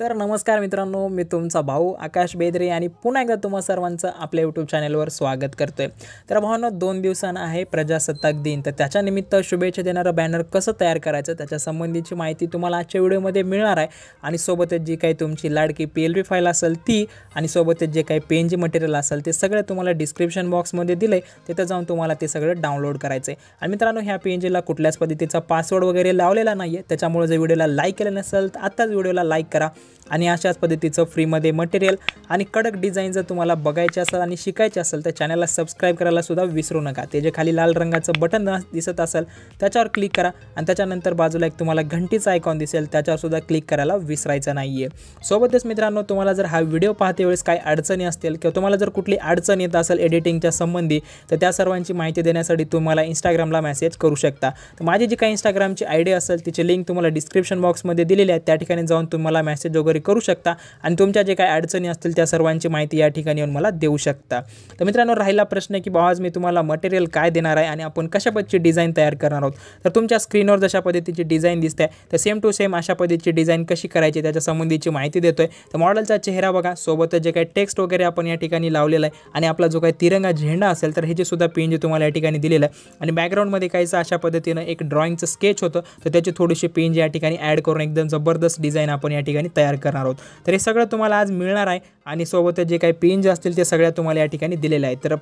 तर नमस्कार मित्रांनो मी तुमचा भाऊ आकाश बेदरे आणि पुन्हा एकदा तुम्हा सर्वांचं आपल्या यूट्यूब चॅनलवर स्वागत करतो आहे तर भावांनो दोन दिवसांना आहे प्रजासत्ताक दिन तर त्याच्यानिमित्त शुभेच्छा देणारं बॅनर कसं तयार करायचं त्याच्यासंबंधीची माहिती तुम्हाला आजच्या व्हिडिओमध्ये मिळणार आहे आणि सोबतच जी काही तुमची लाडकी पी एल फाईल असेल ती आणि सोबतच जे काही पेन जी मटेरियल असेल ते सगळं तुम्हाला डिस्क्रिप्शन बॉक्समध्ये दिलं आहे तिथं जाऊन तुम्हाला ते सगळं डाउनलोड करायचं आहे आणि मित्रांनो ह्या पी एन जीला कुठल्याच पद्धतीचा पासवर्ड वगैरे लावलेला नाही आहे त्याच्यामुळे जर व्हिडिओला लाईक केलं नसेल तर आत्ताच व्हिडिओला लाईक करा आणि अशाच पद्धतीचं फ्रीमध्ये मटेरियल आणि कडक डिझाईन जर तुम्हाला बघायचे असेल आणि शिकायचे असेल तर चॅनलला सबस्क्राईब करायला सुद्धा विसरू नका ते जे खाली लाल रंगाचं बटन दिसत असेल त्याच्यावर क्लिक करा आणि त्याच्यानंतर बाजूला एक तुम्हाला घंटीचं आयकॉन दिसेल त्याच्यावरसुद्धा क्लिक करायला विसरायचं नाही आहे सोबतच मित्रांनो तुम्हाला जर हा व्हिडिओ पाहते वेळेस काही अडचणी असतील किंवा तुम्हाला जर कुठली अडचण येत असेल एडिटिंगच्या संबंधी तर त्या सर्वांची माहिती देण्यासाठी तुम्हाला इंस्टाग्रामला मेसेज करू शकता तर माझी जी काही इंस्टाग्रामची आयडिया असेल तिची लिंक तुम्हाला डिस्क्रिप्शन बॉक्समध्ये दिलेली आहे त्या ठिकाणी जाऊन तुम्हाला मेसेज मेसेज वगैरे करू शकता आणि तुमच्या जे काही अडचणी असतील त्या सर्वांची माहिती या ठिकाणी येऊन मला देऊ शकता तर मित्रांनो राहिला प्रश्न की बाबा आज मी तुम्हाला मटेरियल काय देणार आहे आणि आपण कशा पद्धतीची डिझाईन तयार करणार आहोत तर तुमच्या स्क्रीनवर जशा पद्धतीची डिझाईन आहे तर सेम टू सेम अशा पद्धतीची डिझाईन कशी करायची त्याच्या संबंधीची माहिती देतोय तर मॉडेलचा चेहरा बघा सोबतच जे काही टेक्स्ट वगैरे आपण या ठिकाणी लावलेला आहे आणि आपला जो काही तिरंगा झेंडा असेल तर हे जे सुद्धा पीएनजी तुम्हाला या ठिकाणी दिलेलं आहे आणि बॅकग्राऊंडमध्ये काहीचं अशा पद्धतीनं एक ड्रॉइंगचं स्केच होतं तर त्याची थोडीशी पेंज या ठिकाणी ॲड करून एकदम जबरदस्त डिझाईन आपण या ठिकाणी तयार करणार आहोत तर हे सगळं तुम्हाला आज मिळणार आहे आणि सोबतच जे काही पेंज असतील ते सगळ्या तुम्हाला या ठिकाणी दिलेल्या आहेत तर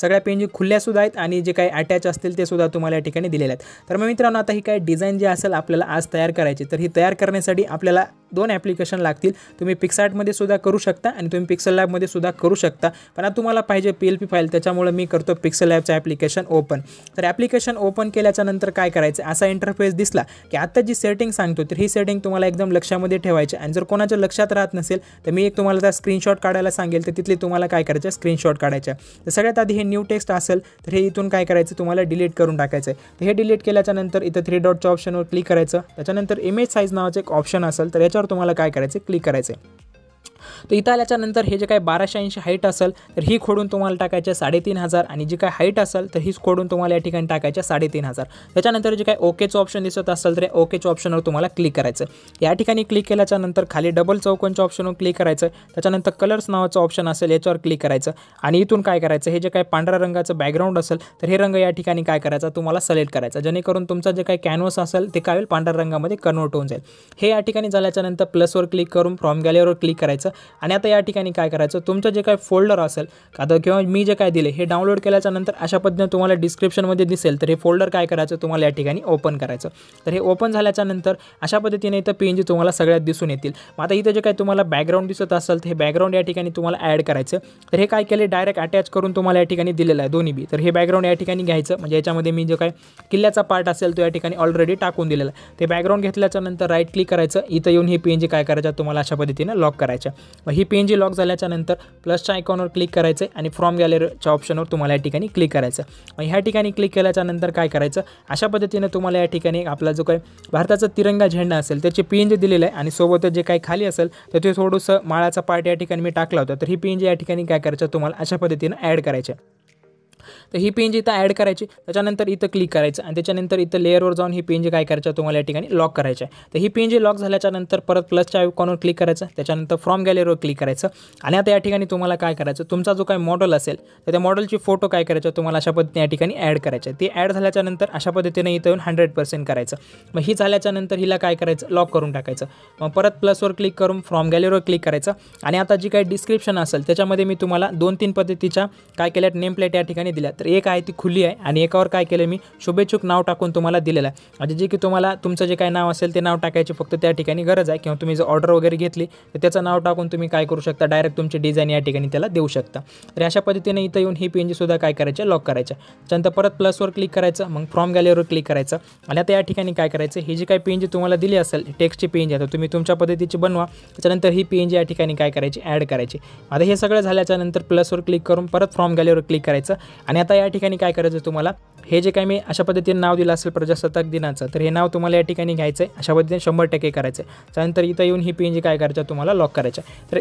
सगळ्या पेन खुल्ल्यासुद्धा आहेत आणि जे काही अटॅच असतील ते सुद्धा तुम्हाला या ठिकाणी दिलेल्या आहेत तर मग मित्रांनो आता ही काय डिझाईन जी असेल आपल्याला आज तयार करायची तर ही तयार करण्यासाठी आपल्याला दोन ॲप्लिकेशन लागतील तुम्ही पिक्सार्टमध्ये सुद्धा करू शकता आणि तुम्ही पिक्सल लॅबमध्ये सुद्धा करू शकता पण आता तुम्हाला पाहिजे पी एल पी फाईल त्याच्यामुळे मी करतो पिक्सल लॅबचं ॲप्लिकेशन ओपन तर ॲप्लिकेशन ओपन केल्याच्या नंतर काय करायचं असा इंटरफेस दिसला की आता जी सेटिंग सांगतो तर ही सेटिंग तुम्हाला एकदम लक्षामध्ये ठेवायची आणि जर कोणाच्या लक्षात राहत नसेल तर मी एक तुम्हाला त्या स्क्रीनशॉट काढायला सांगेल तर तिथली तुम्हाला काय करायचं स्क्रीनशॉट काढायचं तर सगळ्यात आधी हे न्यू टेक्स्ट असेल तर हे इथून काय करायचं तुम्हाला डिलीट करून टाकायचं आहे हे डिलीट केल्याच्यानंतर इथं थ्री डॉटच्या ऑप्शनवर क्लिक करायचं त्याच्यानंतर इमेज साईज नावाचं एक ऑप्शन असेल तर याच्यावर तुम्हाला काय करायचं क्लिक करायचं तर इथं आल्याच्यानंतर हे जे काय बाराशे ऐंशी हाईट असेल तर ही खोडून तुम्हाला टाकायच्या साडेतीन हजार आणि जी काय हाईट असेल तर हीच खोडून तुम्हाला या ठिकाणी टाकायच्या साडेतीन हजार त्याच्यानंतर जे काय ओकेचं ऑप्शन दिसत असेल तर ओकेच्या ऑप्शनवर तुम्हाला क्लिक करायचं या ठिकाणी क्लिक केल्याच्यानंतर खाली डबल चौकोनच्या ऑप्शनवर क्लिक करायचं त्याच्यानंतर कलर्स नावाचं ऑप्शन असेल याच्यावर क्लिक करायचं आणि इथून काय करायचं हे जे काय पांढऱ्या रंगाचं बॅकग्राऊंड असेल तर हे रंग या ठिकाणी काय करायचा तुम्हाला सिलेक्ट करायचा जेणेकरून तुमचा जे काही कॅनवस असेल ते काय होईल पांढऱ्या रंगामध्ये कन्वर्ट होऊन जाईल हे या ठिकाणी झाल्याच्यानंतर प्लसवर क्लिक करून फ्रॉम गॅलरीवर क्लिक करायचं आणि आता या ठिकाणी काय करायचं तुमचं जे काय फोल्डर असेल आता किंवा मी जे काय दिले हे डाउनलोड नंतर अशा पद्धतीने तुम्हाला डिस्क्रिप्शनमध्ये दिसेल तर हे फोल्डर काय करायचं तुम्हाला या ठिकाणी ओपन करायचं तर हे ओपन झाल्याच्या नंतर अशा पद्धतीने इथं पी एन जी तुम्हाला सगळ्यात दिसून येतील मग आता इथं जे काय तुम्हाला बॅकग्राऊंड दिसत असेल तर हे बॅकग्राऊंड या ठिकाणी तुम्हाला ॲड करायचं तर हे काय केले डायरेक्ट अटॅच करून तुम्हाला या ठिकाणी दिलेलं आहे दोन्ही बी तर हे बॅकग्राऊंड या ठिकाणी घ्यायचं म्हणजे याच्यामध्ये मी जो काय किल्ल्याचा पार्ट असेल तो या ठिकाणी ऑलरेडी टाकून दिलेला आहे ते बॅकग्राऊंड घेतल्याच्यानंतर राईट क्लिक करायचं इथं येऊन हे पी एन जी काय करायचं तुम्हाला अशा पद्धतीनं लॉक करायचं मग ही पी जी लॉक झाल्याच्या नंतर प्लसच्या आयकॉनवर क्लिक करायचं आणि फ्रॉम गॅलरीच्या ऑप्शनवर तुम्हाला या ठिकाणी क्लिक करायचं मग ह्या ठिकाणी क्लिक केल्याच्यानंतर काय करायचं अशा पद्धतीने तुम्हाला या ठिकाणी आपला जो काही भारताचा तिरंगा झेंडा असेल त्याची पी एन जी दिलेलं आहे आणि सोबतच जे काही खाली असेल तर ते थोडंसं माळाचा पार्ट या ठिकाणी मी टाकला होता तर ही पी एन जी या ठिकाणी काय करायचं तुम्हाला अशा पद्धतीनं ॲड करायचं तर ही पेंज इथं ॲड करायची त्याच्यानंतर इथं क्लिक करायचं आणि त्याच्यानंतर इथं लेअरवर जाऊन ही पेंज काय करायचं तुम्हाला या ठिकाणी लॉक करायचं आहे तर ही पेंज लॉक झाल्याच्यानंतर परत प्लसच्या आयकॉनवर क्लिक करायचं त्याच्यानंतर फ्रॉम गॅलरीवर क्लिक करायचं आणि आता या ठिकाणी तुम्हाला काय करायचं तुमचा जो काही मॉडल असेल तर त्या मॉडलची फोटो काय करायचं तुम्हाला अशा पद्धतीने या ठिकाणी ॲड करायचं आहे ते ॲड झाल्याच्यानंतर अशा पद्धतीने इथं येऊन हंड्रेड पर्सेंट करायचं मग ही झाल्याच्यानंतर हिला काय करायचं लॉक करून टाकायचं मग परत प्लसवर क्लिक करून फ्रॉम गॅलरीवर क्लिक करायचं आणि आता जी काही डिस्क्रिप्शन असेल त्याच्यामध्ये मी तुम्हाला दोन तीन पद्धतीच्या काय केल्या नेम प्लेट या ठिकाणी दिल्या तर एक आहे ती खुली आहे आणि एकावर काय केलं मी शुभेच्छुक नाव टाकून तुम्हाला दिलेलं आहे म्हणजे जे की तुम्हाला तुमचं जे काय नाव असेल ते नाव टाकायची फक्त त्या ठिकाणी गरज आहे किंवा तुम्ही जर ऑर्डर वगैरे घेतली तर त्याचं नाव टाकून तुम्ही काय करू शकता डायरेक्ट तुमची डिझाईन या ठिकाणी त्याला देऊ शकता तर अशा पद्धतीने इथं येऊन ही सुद्धा काय करायचे लॉक करायच्या त्यानंतर परत प्लसवर क्लिक करायचं मग फ्रॉम गॅलरीवर क्लिक करायचं आणि आता या ठिकाणी काय करायचं ही जी काय पी तुम्हाला दिली असेल टेक्स्टची पेनजी आता तुम्ही तुमच्या पद्धतीची बनवा त्याच्यानंतर ही पीएनजी या ठिकाणी काय करायची ॲड करायची आता हे सगळं झाल्याच्यानंतर प्लसवर क्लिक करून परत फ्रॉम गॅलरीवर क्लिक करायचं आणि आता या ठिकाणी काय करायचं तुम्हाला हे जे काही मी अशा पद्धतीने नाव दिलं असेल प्रजासत्ताक दिनाचं तर हे नाव तुम्हाला या ठिकाणी घ्यायचं आहे अशा पद्धतीने शंभर टक्के करायचं आहे त्यानंतर इथं येऊन ही पी एन जी काय करायचं तुम्हाला लॉक करायचं तर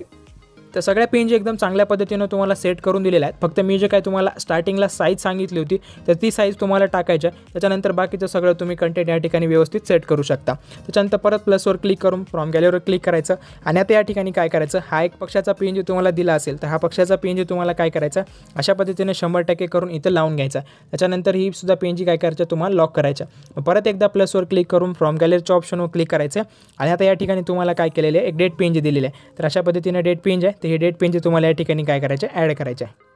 तर सगळ्या पेंज एकदम चांगल्या पद्धतीनं तुम्हाला सेट करून दिलेल्या आहेत फक्त मी जे काय तुम्हाला स्टार्टिंगला साईज सांगितली होती तर ती साईज तुम्हाला टाकायच्या त्याच्यानंतर बाकीचं सगळं तुम्ही कंटेंट या ठिकाणी व्यवस्थित सेट करू शकता त्याच्यानंतर परत प्लसवर क्लिक करून फ्रॉम गॅलरीवर क्लिक करायचं आणि आता या ठिकाणी काय करायचं हा एक पक्षाचा पेन जे तुम्हाला दिला असेल तर हा पक्षाचा पेन जे तुम्हाला काय करायचा अशा पद्धतीने शंभर टक्के करून इथं लावून घ्यायचा त्याच्यानंतर ही सुद्धा जी काय करायचं तुम्हाला लॉक करायचं परत एकदा प्लसवर क्लिक करून फ्रॉम गॅलरीच्या ऑप्शनवर क्लिक करायचं आणि आता या ठिकाणी तुम्हाला काय केलेलं आहे एक डेट जे दिलेलं आहे तर अशा पद्धतीने डेट पेंज आहे तर हे डेट पेनचे तुम्हाला या ठिकाणी काय करायचे ॲड करायचे आहे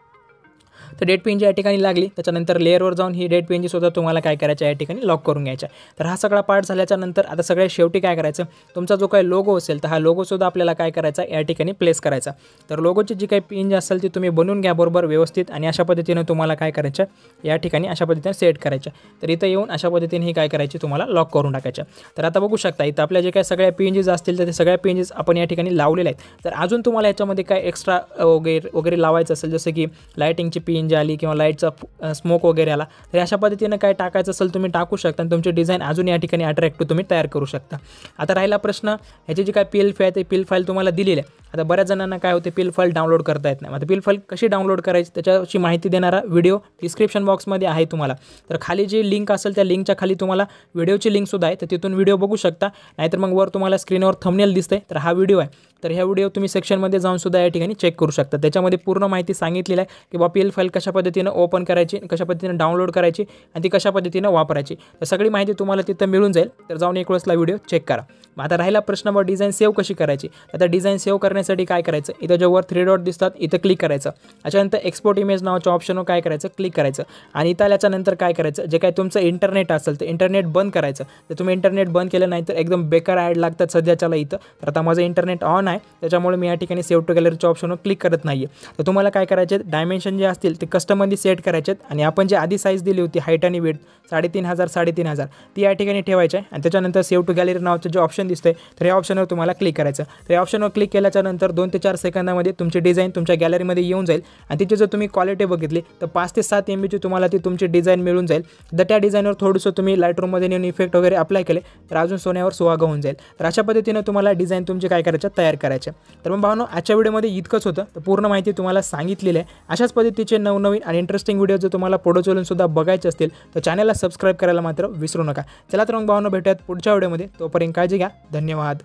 तर डेट पेन या ठिकाणी लागली त्याच्यानंतर लेअरवर जाऊन ही डेट सुद्धा तुम्हाला काय करायचं या ठिकाणी लॉक करून घ्यायचा तर हा सगळा पार्ट झाल्याच्यानंतर आता सगळ्या शेवटी काय करायचं तुमचा जो काही लोगो असेल तर हा लोगोसुद्धा आपल्याला काय करायचा या ठिकाणी प्लेस करायचा तर लोगोची जी काही पेन असेल ती तुम्ही बनवून घ्या बरोबर व्यवस्थित आणि अशा पद्धतीनं तुम्हाला काय करायचं या ठिकाणी अशा पद्धतीने सेट करायच्या तर इथं येऊन अशा पद्धतीने ही काय करायची तुम्हाला लॉक करून टाकायच्या तर आता बघू शकता इथं आपल्या जे काय सगळ्या पेंजेस असतील तर ते सगळ्या पेंजेस आपण या ठिकाणी लावलेल्या आहेत तर अजून तुम्हाला याच्यामध्ये काय एक्स्ट्रा वगैरे वगैरे लावायचं असेल जसं की लायटिंगची पिन चेंज आली किंवा लाईटचा स्मोक वगैरे आला तर अशा पद्धतीनं काय टाकायचं असेल तुम्ही टाकू शकता आणि तुमचे डिझाईन अजून या ठिकाणी अट्रॅक्टिव्ह तुम्ही तयार करू शकता आता राहिला प्रश्न ह्याची जी काय पी एल फी आहे ते पी एल फाईल तुम्हाला दिलेली आहे आता बऱ्याच जणांना काय होते पिल फाईल डाउनलोड करता येत नाही आता पिल फाईल कशी डाउनलोड करायची त्याच्याशी माहिती देणारा व्हिडिओ डिस्क्रिप्शन बॉक्समध्ये आहे तुम्हाला तर खाली जी लिंक असेल त्या लिंकच्या खाली तुम्हाला व्हिडिओची लिंकसुद्धा आहे तर तिथून व्हिडिओ बघू शकता नाहीतर मग वर तुम्हाला स्क्रीनवर थमनेल दिसते तर हा व्हिडिओ आहे तर ह्या व्हिडिओ तुम्ही सेक्शनमध्ये जाऊन सुद्धा या ठिकाणी चेक करू शकता त्याच्यामध्ये पूर्ण माहिती सांगितलेली आहे की बाबा पी फाईल कशा पद्धतीनं ओपन करायची कशा पद्धतीनं डाउनलोड करायची आणि ती कशा पद्धतीनं वापरायची तर सगळी माहिती तुम्हाला तिथं मिळून जाईल तर जाऊन एक वेळेसला व्हिडिओ चेक करा मग आता राहिला प्रश्न मग डिझाईन सेव्ह कशी करायची आता डिझाईन सेव्ह करण्यासाठी काय करायचं इथं जेव्हा थ्री डॉट दिसतात इथं क्लिक करायचं त्याच्यानंतर एक्सपोर्ट इमेज नावाच्या ऑप्शनवर काय करायचं क्लिक करायचं आणि इथं आल्याच्यानंतर काय करायचं जे काय तुमचं इंटरनेट असेल ते इंटरनेट बंद करायचं तर तुम्ही इंटरनेट बंद केलं नाही तर एकदम बेकार ॲड लागतात सध्याच्याला इथं तर आता माझं इंटरनेट ऑन आहे त्याच्यामुळे मी या ठिकाणी सेव्ह टू गॅलरीच्या ऑप्शनवर क्लिक करत नाही आहे तर तुम्हाला काय करायचे डायमेन्शन जे असतील ते कस्टमरनी सेट करायचे आणि आपण जे आधी साईज दिली होती हाईट आणि वेट साडेतीन हजार साडेतीन हजार ती या ठिकाणी ठेवायची आहे आणि त्याच्यानंतर सेव्ह टू गॅलरी नावचं जे ऑप्शन दिसतंय तर या ऑप्शनवर तुम्हाला क्लिक करायचं तर या ऑप्शनवर क्लिक केल्याच्यानंतर दोन ते चार सेकंदामध्ये तुमची डिझाईन तुमच्या गॅलरीमध्ये येऊन जाईल आणि तिची जर तुम्ही क्वालिटी बघितली तर पाच ते सात एम बीची तुम्हाला ती तुमची डिझाईन मिळून जाईल तर त्या डिझाईनवर थोडंसं तुम्ही लाईटरूममध्ये नेऊन इफेक्ट वगैरे अप्लाय केले तर अजून सोन्यावर सुहागा होऊन जाईल तर अशा पद्धतीनं तुम्हाला डिझाईन तुमची काय करायचं तयार करायचे तर मग भावनो आजच्या व्हिडिओमध्ये इतकंच होतं तर पूर्ण माहिती तुम्हाला सांगितलेली आहे अशाच पद्धतीचे नवनवीन आणि इंटरेस्टिंग व्हिडिओ जर तुम्हाला पुढे चलून सुद्धा बघायचे असतील तर चॅनल सबस्क्राईब करायला मात्र विसरू नका चला तर मग भावना भेटूयात पुढच्या व्हिडिओमध्ये तोपर्यंत काळजी घ्या धन्यवाद